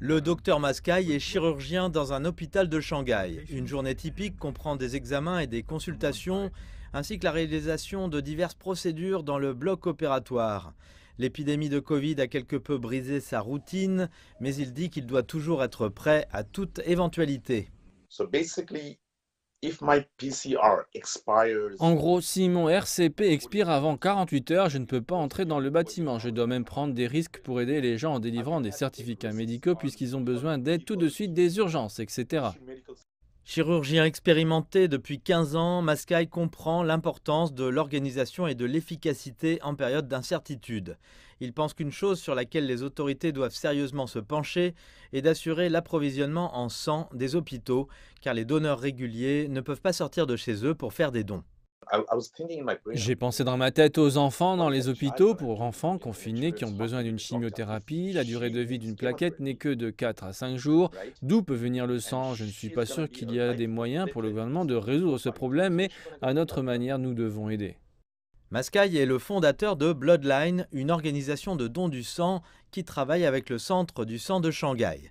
Le docteur Maskai est chirurgien dans un hôpital de Shanghai. Une journée typique comprend des examens et des consultations, ainsi que la réalisation de diverses procédures dans le bloc opératoire. L'épidémie de Covid a quelque peu brisé sa routine, mais il dit qu'il doit toujours être prêt à toute éventualité. En gros, si mon RCP expire avant 48 heures, je ne peux pas entrer dans le bâtiment. Je dois même prendre des risques pour aider les gens en délivrant des certificats médicaux puisqu'ils ont besoin d'aide tout de suite des urgences, etc. Chirurgien expérimenté depuis 15 ans, Mascaille comprend l'importance de l'organisation et de l'efficacité en période d'incertitude. Il pense qu'une chose sur laquelle les autorités doivent sérieusement se pencher est d'assurer l'approvisionnement en sang des hôpitaux, car les donneurs réguliers ne peuvent pas sortir de chez eux pour faire des dons. J'ai pensé dans ma tête aux enfants dans les hôpitaux pour enfants confinés qui ont besoin d'une chimiothérapie. La durée de vie d'une plaquette n'est que de 4 à 5 jours. D'où peut venir le sang Je ne suis pas sûr qu'il y ait des moyens pour le gouvernement de résoudre ce problème, mais à notre manière, nous devons aider. Maskai est le fondateur de Bloodline, une organisation de dons du sang qui travaille avec le centre du sang de Shanghai.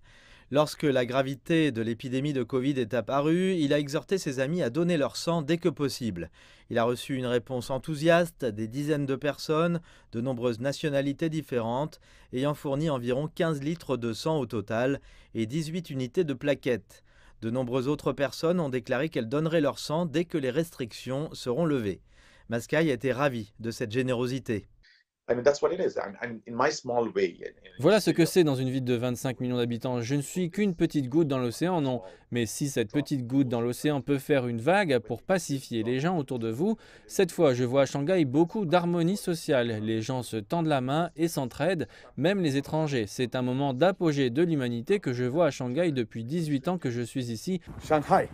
Lorsque la gravité de l'épidémie de Covid est apparue, il a exhorté ses amis à donner leur sang dès que possible. Il a reçu une réponse enthousiaste des dizaines de personnes, de nombreuses nationalités différentes, ayant fourni environ 15 litres de sang au total et 18 unités de plaquettes. De nombreuses autres personnes ont déclaré qu'elles donneraient leur sang dès que les restrictions seront levées. Mascaille a été ravi de cette générosité. Voilà ce que c'est dans une ville de 25 millions d'habitants. Je ne suis qu'une petite goutte dans l'océan, non. Mais si cette petite goutte dans l'océan peut faire une vague pour pacifier les gens autour de vous, cette fois, je vois à Shanghai beaucoup d'harmonie sociale. Les gens se tendent la main et s'entraident, même les étrangers. C'est un moment d'apogée de l'humanité que je vois à Shanghai depuis 18 ans que je suis ici. Shanghai,